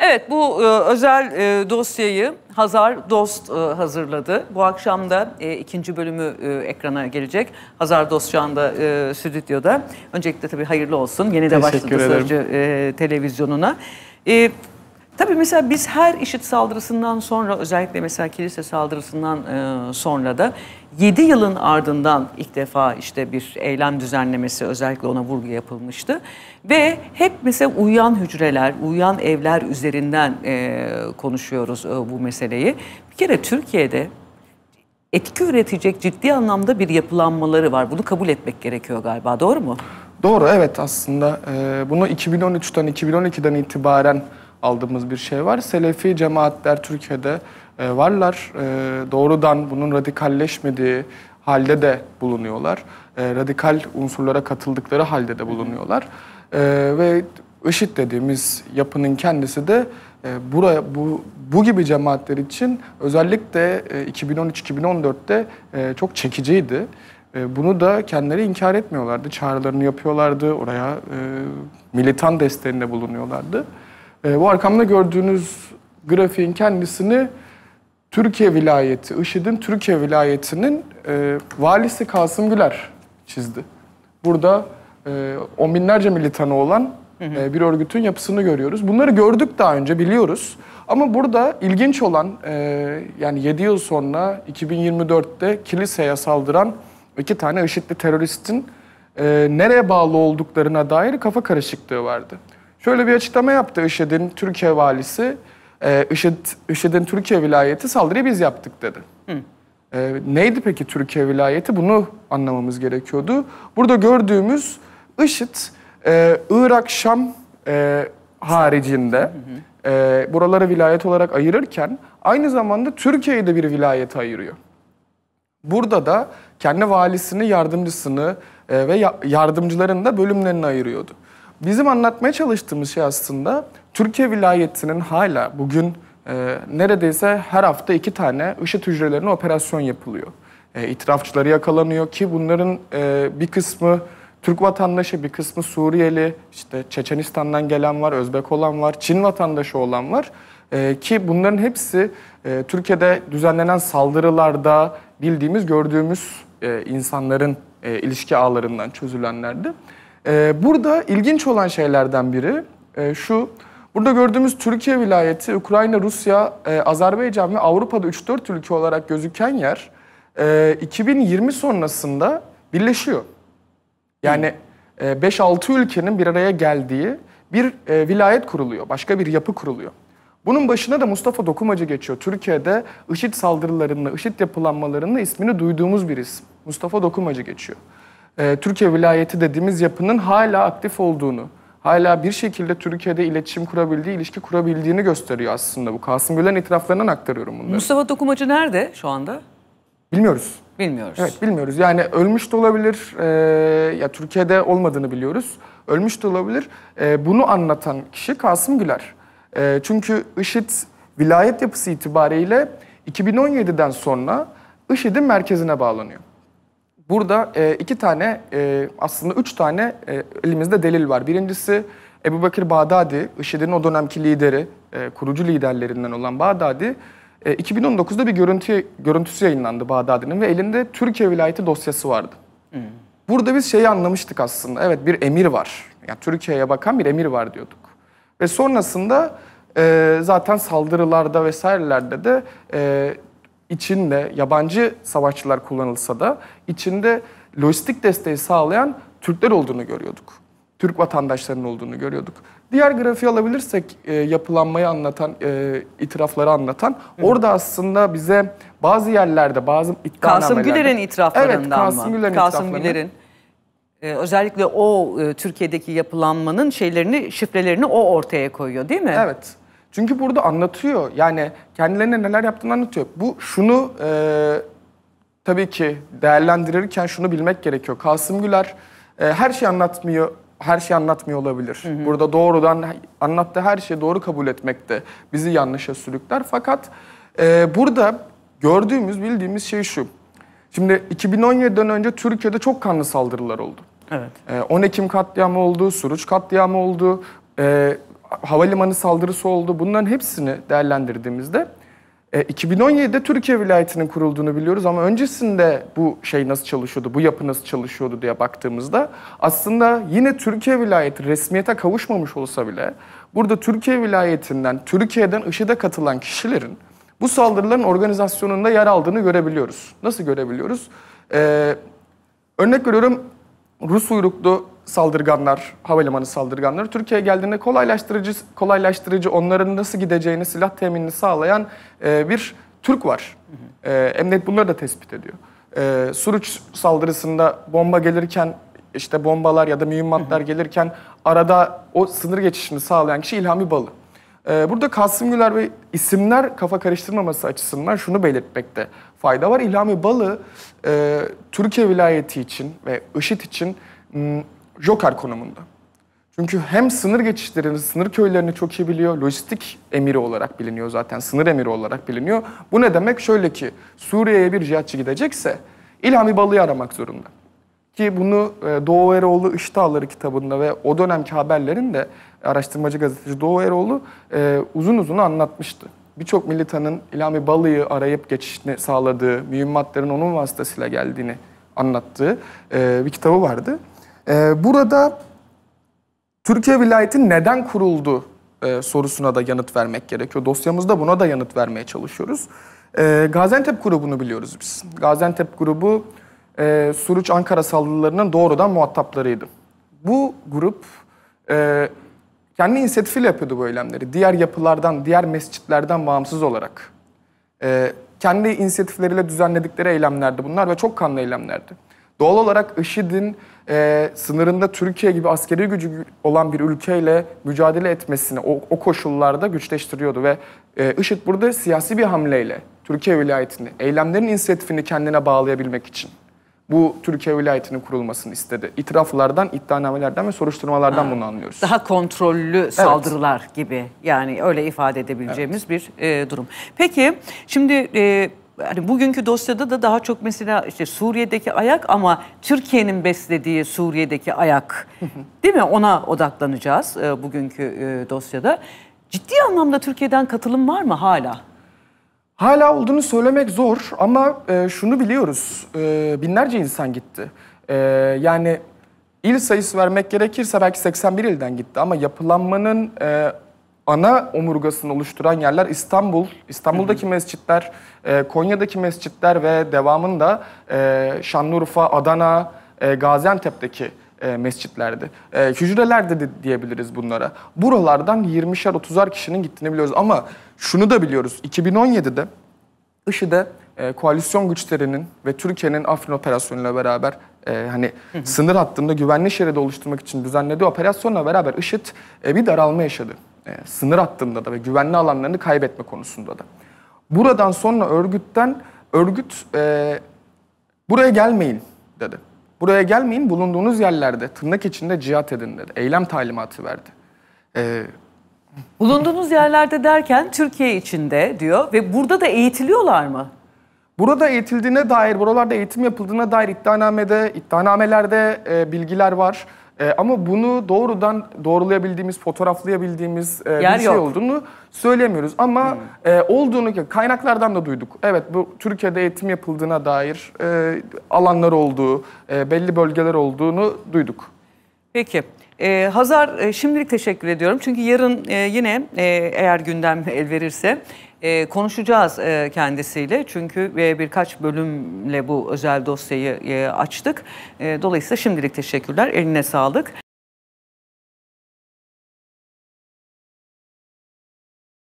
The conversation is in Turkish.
Evet bu e, özel e, dosyayı Hazar Dost e, hazırladı. Bu akşam da e, ikinci bölümü e, ekrana gelecek. Hazar Dost şu anda e, stüdyoda. Öncelikle tabii hayırlı olsun. Yeni de Teşekkür başladı ederim. Sözcü e, televizyonuna. E, Tabii mesela biz her IŞİD saldırısından sonra özellikle mesela kilise saldırısından e, sonra da 7 yılın ardından ilk defa işte bir eylem düzenlemesi özellikle ona vurgu yapılmıştı. Ve hep mesela uyuyan hücreler, uyuyan evler üzerinden e, konuşuyoruz e, bu meseleyi. Bir kere Türkiye'de etki üretecek ciddi anlamda bir yapılanmaları var. Bunu kabul etmek gerekiyor galiba doğru mu? Doğru evet aslında. bunu 2013'ten 2012'den itibaren aldığımız bir şey var. Selefi cemaatler Türkiye'de e, varlar. E, doğrudan bunun radikalleşmediği halde de bulunuyorlar. E, radikal unsurlara katıldıkları halde de bulunuyorlar. E, ve IŞİD dediğimiz yapının kendisi de e, buraya bu bu gibi cemaatler için özellikle e, 2013-2014'te e, çok çekiciydi. E, bunu da kendileri inkar etmiyorlardı. Çağrılarını yapıyorlardı. Oraya e, militan desteğinde bulunuyorlardı. E, bu arkamda gördüğünüz grafiğin kendisini Türkiye vilayeti, IŞİD'in Türkiye vilayetinin e, valisi Kasım Güler çizdi. Burada e, on binlerce militanı olan e, bir örgütün yapısını görüyoruz. Bunları gördük daha önce biliyoruz. Ama burada ilginç olan e, yani 7 yıl sonra 2024'te kiliseye saldıran iki tane IŞİD'li teröristin e, nereye bağlı olduklarına dair kafa karışıklığı vardı. Şöyle bir açıklama yaptı IŞİD'in Türkiye valisi. E, IŞİD, IŞİD'in Türkiye vilayeti saldırıyı biz yaptık dedi. Hı. E, neydi peki Türkiye vilayeti? Bunu anlamamız gerekiyordu. Burada gördüğümüz IŞİD, e, Irak, Şam e, haricinde... Hı hı e, buraları vilayet olarak ayırırken aynı zamanda Türkiye'yi de bir vilayete ayırıyor. Burada da kendi valisini, yardımcısını e, ve ya, yardımcıların da bölümlerini ayırıyordu. Bizim anlatmaya çalıştığımız şey aslında Türkiye vilayetinin hala bugün e, neredeyse her hafta iki tane IŞİD hücrelerine operasyon yapılıyor. E, itirafçıları yakalanıyor ki bunların e, bir kısmı Türk vatandaşı, bir kısmı Suriyeli, işte Çeçenistan'dan gelen var, Özbek olan var, Çin vatandaşı olan var. E, ki bunların hepsi e, Türkiye'de düzenlenen saldırılarda bildiğimiz, gördüğümüz e, insanların e, ilişki ağlarından çözülenlerdi. Ee, burada ilginç olan şeylerden biri e, şu. Burada gördüğümüz Türkiye vilayeti, Ukrayna, Rusya, e, Azerbaycan ve Avrupa'da 3-4 ülke olarak gözüken yer e, 2020 sonrasında birleşiyor. Yani e, 5-6 ülkenin bir araya geldiği bir e, vilayet kuruluyor, başka bir yapı kuruluyor. Bunun başına da Mustafa Dokumacı geçiyor. Türkiye'de IŞİD saldırılarını, IŞİD yapılanmalarını ismini duyduğumuz bir isim. Mustafa Dokumacı geçiyor e, Türkiye vilayeti dediğimiz yapının hala aktif olduğunu, hala bir şekilde Türkiye'de iletişim kurabildiği, ilişki kurabildiğini gösteriyor aslında bu. Kasım Gülen itiraflarından aktarıyorum bunları. Mustafa Dokumacı nerede şu anda? Bilmiyoruz. Bilmiyoruz. Evet bilmiyoruz. Yani ölmüş de olabilir. E, ya Türkiye'de olmadığını biliyoruz. Ölmüş de olabilir. E, bunu anlatan kişi Kasım Güler. E, çünkü IŞİD vilayet yapısı itibariyle 2017'den sonra IŞİD'in merkezine bağlanıyor. Burada e, iki tane, e, aslında üç tane e, elimizde delil var. Birincisi Ebu Bakır Bağdadi, IŞİD'in o dönemki lideri, e, kurucu liderlerinden olan Bağdadi, e, 2019'da bir görüntü görüntüsü yayınlandı Bağdadi'nin ve elinde Türkiye vilayeti dosyası vardı. Hmm. Burada biz şeyi anlamıştık aslında, evet bir emir var. Yani Türkiye'ye bakan bir emir var diyorduk. Ve sonrasında e, zaten saldırılarda vesairelerde de e, içinde yabancı savaşçılar kullanılsa da içinde lojistik desteği sağlayan Türkler olduğunu görüyorduk. Türk vatandaşlarının olduğunu görüyorduk. Diğer grafiği alabilirsek e, yapılanmayı anlatan, e, itirafları anlatan Hı. orada aslında bize bazı yerlerde bazı Kasım Güler'in itiraflarından evet, Kasım mı? Güler'in Kasım Güler'in e, özellikle o e, Türkiye'deki yapılanmanın şeylerini, şifrelerini o ortaya koyuyor değil mi? Evet. Çünkü burada anlatıyor. Yani kendilerine neler yaptığını anlatıyor. Bu şunu e, tabii ki değerlendirirken şunu bilmek gerekiyor. Kasım Güler e, her şeyi anlatmıyor her şey anlatmıyor olabilir. Hı hı. Burada doğrudan anlattığı her şeyi doğru kabul etmekte bizi yanlışa sürükler. Fakat e, burada gördüğümüz, bildiğimiz şey şu. Şimdi 2017'den önce Türkiye'de çok kanlı saldırılar oldu. Evet. E, 10 Ekim katliamı oldu, Suruç katliamı oldu. E, havalimanı saldırısı oldu. Bunların hepsini değerlendirdiğimizde e, 2017'de Türkiye vilayetinin kurulduğunu biliyoruz ama öncesinde bu şey nasıl çalışıyordu, bu yapı nasıl çalışıyordu diye baktığımızda aslında yine Türkiye vilayeti resmiyete kavuşmamış olsa bile burada Türkiye vilayetinden, Türkiye'den IŞİD'e katılan kişilerin bu saldırıların organizasyonunda yer aldığını görebiliyoruz. Nasıl görebiliyoruz? Ee, örnek veriyorum Rus uyruklu saldırganlar, havalimanı saldırganları Türkiye'ye geldiğinde kolaylaştırıcı kolaylaştırıcı onların nasıl gideceğini, silah teminini sağlayan e, bir Türk var. E, Emniyet bunları da tespit ediyor. E, Suruç saldırısında bomba gelirken işte bombalar ya da mühimmatlar gelirken arada o sınır geçişini sağlayan kişi İlhami Balı. E, burada Kasım Güler ve isimler kafa karıştırmaması açısından şunu belirtmekte fayda var. İlhami Balı e, Türkiye vilayeti için ve IŞİD için joker konumunda. Çünkü hem sınır geçişlerini, sınır köylerini çok iyi biliyor. Lojistik emiri olarak biliniyor zaten. Sınır emiri olarak biliniyor. Bu ne demek? Şöyle ki Suriye'ye bir cihatçı gidecekse İlhami Balı'yı aramak zorunda. Ki bunu e, Doğu Eroğlu Iştahları kitabında ve o dönemki haberlerin de araştırmacı gazeteci Doğu Eroğlu e, uzun uzun anlatmıştı. Birçok militanın İlhami Balı'yı arayıp geçişini sağladığı, mühimmatların onun vasıtasıyla geldiğini anlattığı e, bir kitabı vardı. Ee, burada Türkiye vilayeti neden kuruldu e, sorusuna da yanıt vermek gerekiyor. Dosyamızda buna da yanıt vermeye çalışıyoruz. E, Gaziantep grubunu biliyoruz biz. Gaziantep grubu e, Suruç Ankara saldırılarının doğrudan muhataplarıydı. Bu grup e, kendi inisiyatifiyle yapıyordu bu eylemleri. Diğer yapılardan, diğer mescitlerden bağımsız olarak. E, kendi inisiyatifleriyle düzenledikleri eylemlerdi bunlar ve çok kanlı eylemlerdi. Doğal olarak IŞİD'in e, sınırında Türkiye gibi askeri gücü olan bir ülkeyle mücadele etmesini o, o koşullarda güçleştiriyordu ve e, IŞİD burada siyasi bir hamleyle Türkiye vilayetini, eylemlerin inisiyatifini kendine bağlayabilmek için bu Türkiye vilayetinin kurulmasını istedi. İtiraflardan, iddianamelerden ve soruşturmalardan ha, bunu anlıyoruz. Daha kontrollü evet. saldırılar gibi yani öyle ifade edebileceğimiz evet. bir e, durum. Peki şimdi... E, hani bugünkü dosyada da daha çok mesela işte Suriye'deki ayak ama Türkiye'nin beslediği Suriye'deki ayak değil mi? Ona odaklanacağız e, bugünkü e, dosyada. Ciddi anlamda Türkiye'den katılım var mı hala? Hala olduğunu söylemek zor ama e, şunu biliyoruz. E, binlerce insan gitti. E, yani il sayısı vermek gerekirse belki 81 ilden gitti ama yapılanmanın e, ana omurgasını oluşturan yerler İstanbul. İstanbul'daki hı mescitler, e, Konya'daki mescitler ve devamında e, Şanlıurfa, Adana, e, Gaziantep'teki e, mescitlerdi. E, hücreler de diyebiliriz bunlara. Buralardan 20'şer 30'ar kişinin gittiğini biliyoruz ama şunu da biliyoruz. 2017'de IŞİD'e koalisyon güçlerinin ve Türkiye'nin Afrin operasyonuyla beraber e, hani hı hı. sınır hattında güvenli şeridi oluşturmak için düzenlediği operasyonla beraber IŞİD e, bir daralma yaşadı. E, sınır attığında da ve güvenli alanlarını kaybetme konusunda da. Buradan sonra örgütten örgüt e, buraya gelmeyin dedi. Buraya gelmeyin bulunduğunuz yerlerde tırnak içinde cihat edin dedi. Eylem talimatı verdi. E, Bulunduğunuz yerlerde derken Türkiye içinde diyor ve burada da eğitiliyorlar mı? Burada eğitildiğine dair, buralarda eğitim yapıldığına dair iddianamede, iddianamelerde e, bilgiler var. E, ama bunu doğrudan doğrulayabildiğimiz, fotoğraflayabildiğimiz e, bir şey yok. olduğunu söyleyemiyoruz. Ama hmm. e, olduğunu kaynaklardan da duyduk. Evet bu Türkiye'de eğitim yapıldığına dair e, alanlar olduğu, e, belli bölgeler olduğunu duyduk. Peki. Ee, Hazar e, şimdilik teşekkür ediyorum. Çünkü yarın e, yine e, eğer gündem el verirse ee, konuşacağız e, kendisiyle çünkü e, birkaç bölümle bu özel dosyayı e, açtık. dolayısıyla şimdilik teşekkürler. Eline sağlık.